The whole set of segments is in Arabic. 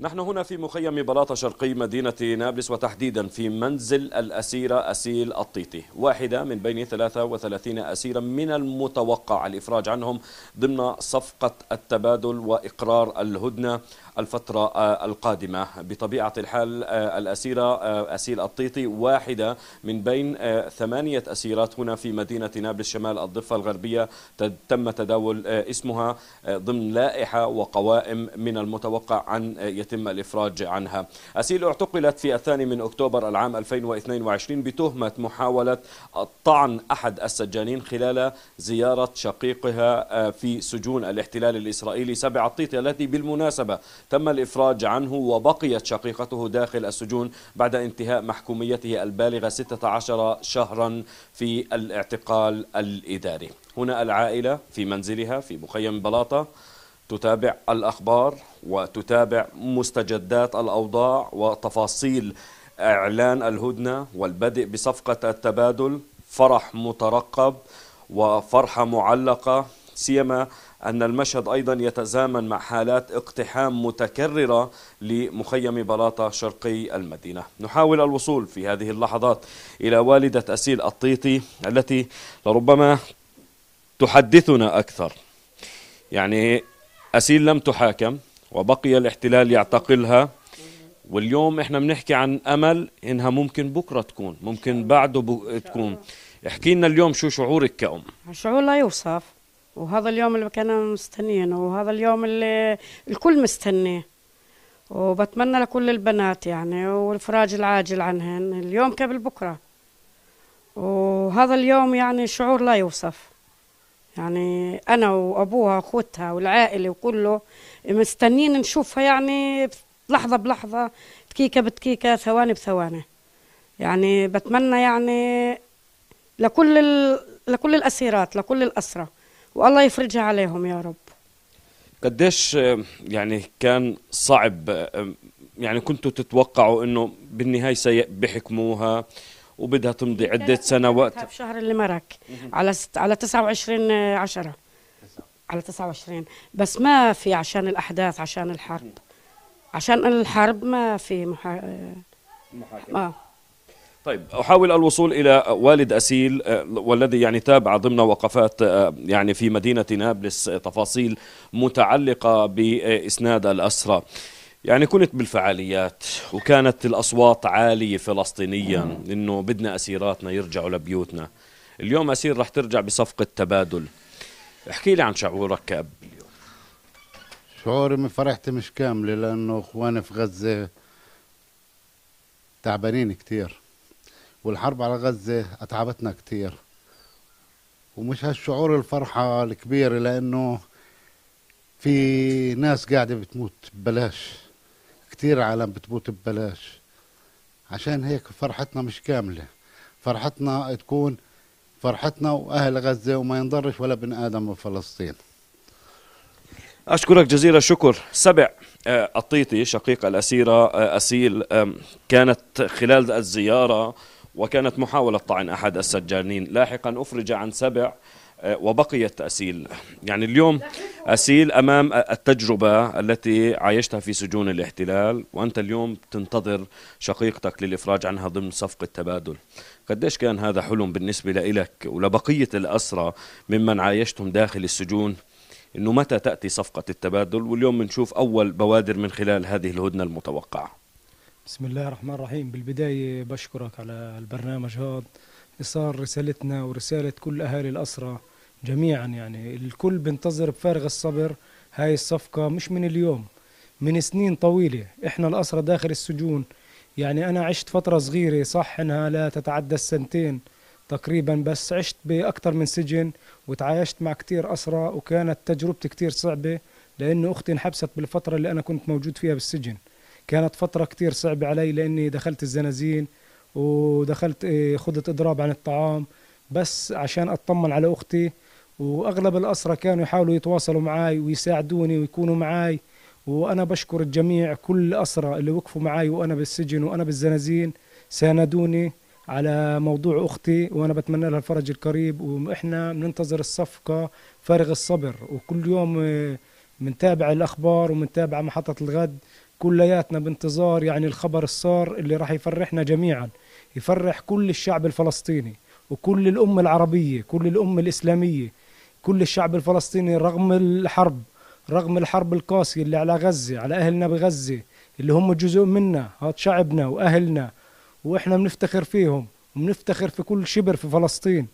نحن هنا في مخيم بلاطة شرقي مدينة نابلس وتحديدا في منزل الأسيرة أسيل الطيطي واحدة من بين 33 أسيرا من المتوقع الإفراج عنهم ضمن صفقة التبادل وإقرار الهدنة الفترة آه، القادمة بطبيعة الحال آه، الأسيرة آه، أسيل الطيطي واحدة من بين ثمانية أسيرات هنا في مدينة نابلس شمال الضفة الغربية تم تداول اسمها ضمن لائحة وقوائم من المتوقع أن يتم الإفراج عنها أسيل اعتقلت في الثاني من أكتوبر العام 2022 بتهمة محاولة طعن أحد السجانين خلال زيارة شقيقها آه، في سجون الاحتلال الإسرائيلي سبع الطيط التي بالمناسبة تم الإفراج عنه وبقيت شقيقته داخل السجون بعد انتهاء محكوميته البالغة 16 شهرا في الاعتقال الإداري هنا العائلة في منزلها في مخيم بلاطة تتابع الأخبار وتتابع مستجدات الأوضاع وتفاصيل إعلان الهدنة والبدء بصفقة التبادل فرح مترقب وفرحة معلقة سيما أن المشهد أيضا يتزامن مع حالات اقتحام متكررة لمخيم بلاطة شرقي المدينة نحاول الوصول في هذه اللحظات إلى والدة أسيل الطيطي التي لربما تحدثنا أكثر يعني أسيل لم تحاكم وبقي الاحتلال يعتقلها واليوم احنا بنحكي عن امل انها ممكن بكره تكون ممكن بعده بو... تكون احكي لنا اليوم شو شعورك كأم شعور لا يوصف وهذا اليوم اللي كنا مستنيينه وهذا اليوم اللي الكل مستنيه وبتمنى لكل البنات يعني والفراج العاجل عنهن اليوم قبل بكره وهذا اليوم يعني شعور لا يوصف يعني انا وابوها واخوتها والعائله وكله مستنين نشوفها يعني لحظه بلحظه دقيقه بدقيقه ثواني بثواني يعني بتمنى يعني لكل ال... لكل الاسيرات لكل الاسرى والله يفرجها عليهم يا رب قديش يعني كان صعب يعني كنتوا تتوقعوا انه بالنهايه سيحكموها وبدها تمضي عده سنوات في شهر المرك على ست على 29 10 على 29 بس ما في عشان الاحداث عشان الحرب عشان الحرب ما في محا... محاكمه آه. طيب احاول الوصول الى والد اسيل آه، والذي يعني تابع ضمن وقفات آه، يعني في مدينه نابلس آه، تفاصيل متعلقه باسناد الاسرى يعني كنت بالفعاليات وكانت الأصوات عالية فلسطينيا إنه بدنا أسيراتنا يرجعوا لبيوتنا اليوم أسير رح ترجع بصفقة تبادل احكي لي عن شعورك كأب شعوري من فرحتي مش كاملة لأنه إخواني في غزة تعبانين كتير والحرب على غزة أتعبتنا كتير ومش هالشعور الفرحة الكبيرة لأنه في ناس قاعدة بتموت ببلاش كتير عالم بتموت ببلاش عشان هيك فرحتنا مش كاملة فرحتنا تكون فرحتنا وأهل غزة وما ينضرش ولا بني آدم بفلسطين أشكرك جزيل الشكر سبع قطيتي آه، شقيق الأسيرة آه، أسيل كانت خلال الزيارة وكانت محاولة طعن أحد السجانين لاحقا أفرج عن سبع آه، وبقيت أسيل يعني اليوم أسيل أمام التجربة التي عايشتها في سجون الاحتلال وأنت اليوم تنتظر شقيقتك للإفراج عنها ضمن صفقة تبادل قديش كان هذا حلم بالنسبة لإلك ولبقية الأسرى ممن عايشتهم داخل السجون أنه متى تأتي صفقة التبادل واليوم بنشوف أول بوادر من خلال هذه الهدنة المتوقعة بسم الله الرحمن الرحيم بالبداية بشكرك على البرنامج هذا صار رسالتنا ورسالة كل أهالي الأسرة جميعا يعني الكل بنتظر بفارغ الصبر هاي الصفقة مش من اليوم من سنين طويلة احنا الأسرة داخل السجون يعني أنا عشت فترة صغيرة صح إنها لا تتعدى السنتين تقريبا بس عشت بأكثر من سجن وتعايشت مع كتير أسرة وكانت تجربتي كتير صعبة لأنه أختي انحبست بالفترة اللي أنا كنت موجود فيها بالسجن كانت فترة كتير صعبة علي لأني دخلت الزنازين ودخلت إيه، خضت إضراب عن الطعام بس عشان أطمن على أختي واغلب الاسرى كانوا يحاولوا يتواصلوا معي ويساعدوني ويكونوا معي وانا بشكر الجميع كل اسرى اللي وقفوا معي وانا بالسجن وانا بالزنازين ساندوني على موضوع اختي وانا بتمنى لها الفرج القريب واحنا بننتظر الصفقه فارغ الصبر وكل يوم بنتابع آه، الاخبار وبنتابع محطه الغد كلياتنا بانتظار يعني الخبر الصار اللي راح يفرحنا جميعا يفرح كل الشعب الفلسطيني وكل الامه العربيه كل الامه الاسلاميه كل الشعب الفلسطيني رغم الحرب رغم الحرب القاسية اللي على غزة على أهلنا بغزة اللي هم جزء منا هاد شعبنا وأهلنا وإحنا بنفتخر فيهم وبنفتخر في كل شبر في فلسطين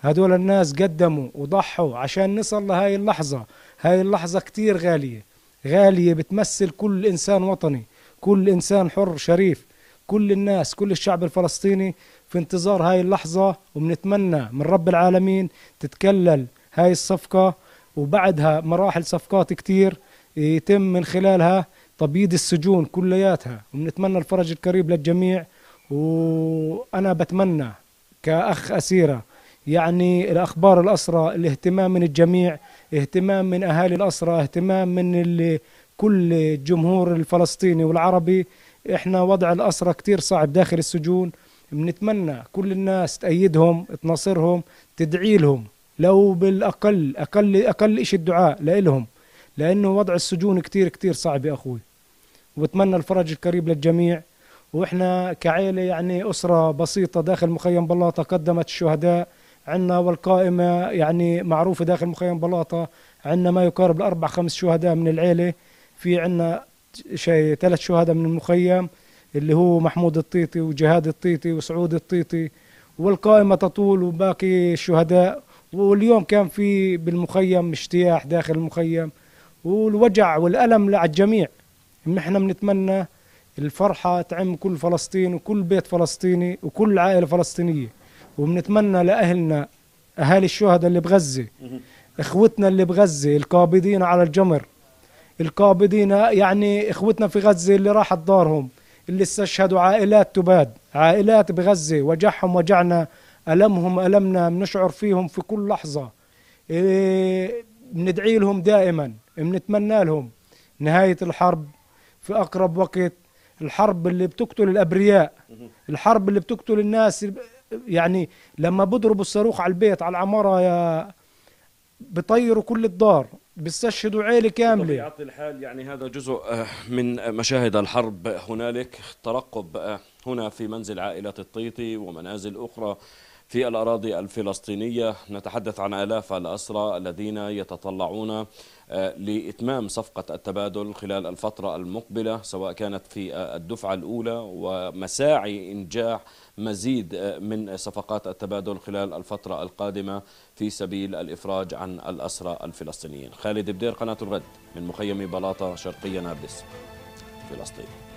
هدول الناس قدموا وضحوا عشان نصل لهاي اللحظة هاي اللحظة كتير غالية غالية بتمثل كل إنسان وطني كل إنسان حر شريف كل الناس كل الشعب الفلسطيني في انتظار هاي اللحظة وبنتمنى من رب العالمين تتكلل هاي الصفقة وبعدها مراحل صفقات كتير يتم من خلالها تبييض السجون كلياتها ونتمنى الفرج القريب للجميع وأنا بتمنى كأخ أسيرة يعني الأخبار الأسرة الاهتمام من الجميع اهتمام من أهالي الأسرة اهتمام من اللي كل الجمهور الفلسطيني والعربي احنا وضع الأسرة كتير صعب داخل السجون بنتمنى كل الناس تأيدهم تناصرهم تدعي لهم لو بالاقل اقل اقل شيء الدعاء لإلهم لانه وضع السجون كثير كثير صعب يا اخوي وبتمنى الفرج القريب للجميع واحنا كعائله يعني اسره بسيطه داخل مخيم بلاطه قدمت الشهداء عندنا والقائمه يعني معروفه داخل مخيم بلاطه عندنا ما يقارب الاربع خمس شهداء من العيله في عندنا شيء ثلاث شهداء من المخيم اللي هو محمود الطيطي وجهاد الطيطي وسعود الطيطي والقائمه تطول وباقي الشهداء واليوم كان في بالمخيم اجتياح داخل المخيم والوجع والألم على الجميع نحن بنتمنى الفرحة تعم كل فلسطين وكل بيت فلسطيني وكل عائلة فلسطينية وبنتمنى لأهلنا أهالي الشهداء اللي بغزة إخوتنا اللي بغزة القابضين على الجمر القابضين يعني إخوتنا في غزة اللي راحت دارهم اللي استشهدوا عائلات تباد عائلات بغزة وجعهم وجعنا ألمهم ألمنا بنشعر فيهم في كل لحظة إيه، بندعي لهم دائما بنتمنى لهم نهاية الحرب في أقرب وقت الحرب اللي بتقتل الأبرياء الحرب اللي بتقتل الناس يعني لما بضربوا الصاروخ على البيت على العمارة يا بطيروا كل الدار بيستشهدوا عيلة كاملة بطبيعة الحال يعني هذا جزء آه، من مشاهد الحرب هنالك ترقب آه، هنا في منزل عائلة الطيطي ومنازل أخرى في الأراضي الفلسطينية نتحدث عن آلاف الأسرى الذين يتطلعون آه، لإتمام صفقة التبادل خلال الفترة المقبلة سواء كانت في آه، الدفعة الأولى ومساعي إنجاح مزيد آه، من صفقات التبادل خلال الفترة القادمة في سبيل الإفراج عن الأسرى الفلسطينيين خالد بدير قناة الرد من مخيم بلاطة شرقية نابلس فلسطين